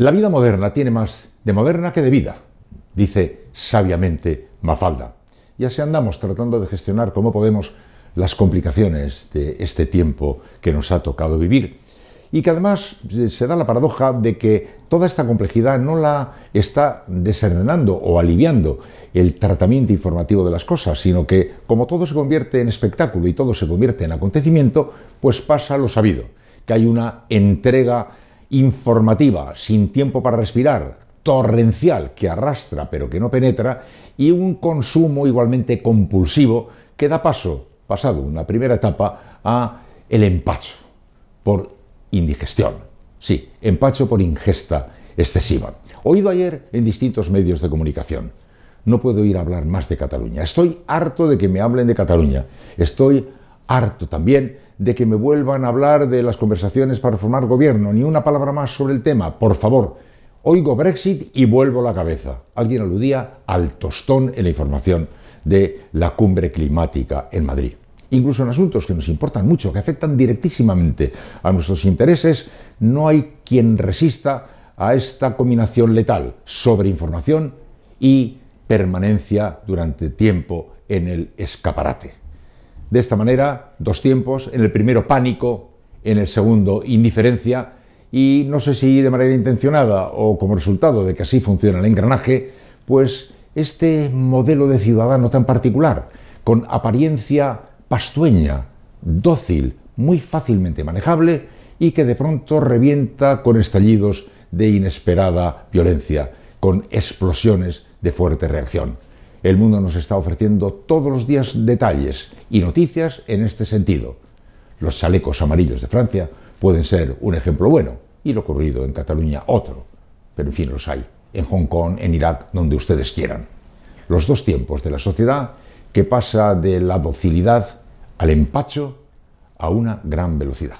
La vida moderna tiene más de moderna que de vida, dice sabiamente Mafalda. Ya se andamos tratando de gestionar cómo podemos las complicaciones de este tiempo que nos ha tocado vivir. Y que además eh, se da la paradoja de que toda esta complejidad no la está desenredando o aliviando el tratamiento informativo de las cosas, sino que como todo se convierte en espectáculo y todo se convierte en acontecimiento, pues pasa lo sabido, que hay una entrega informativa, sin tiempo para respirar, torrencial, que arrastra pero que no penetra, y un consumo igualmente compulsivo que da paso, pasado una primera etapa, a el empacho por indigestión. Sí, empacho por ingesta excesiva. Oído ayer en distintos medios de comunicación. No puedo ir a hablar más de Cataluña. Estoy harto de que me hablen de Cataluña. Estoy harto también de que me vuelvan a hablar de las conversaciones para formar gobierno, ni una palabra más sobre el tema, por favor. Oigo Brexit y vuelvo la cabeza. Alguien aludía al tostón en la información de la cumbre climática en Madrid. Incluso en asuntos que nos importan mucho, que afectan directísimamente a nuestros intereses, no hay quien resista a esta combinación letal sobre información y permanencia durante tiempo en el escaparate. De esta manera, dos tiempos, en el primero pánico, en el segundo indiferencia, y no sé si de manera intencionada o como resultado de que así funciona el engranaje, pues este modelo de ciudadano tan particular, con apariencia pastueña, dócil, muy fácilmente manejable y que de pronto revienta con estallidos de inesperada violencia, con explosiones de fuerte reacción. El mundo nos está ofreciendo todos los días detalles y noticias en este sentido. Los chalecos amarillos de Francia pueden ser un ejemplo bueno y lo ocurrido en Cataluña otro, pero en fin los hay, en Hong Kong, en Irak, donde ustedes quieran. Los dos tiempos de la sociedad que pasa de la docilidad al empacho a una gran velocidad.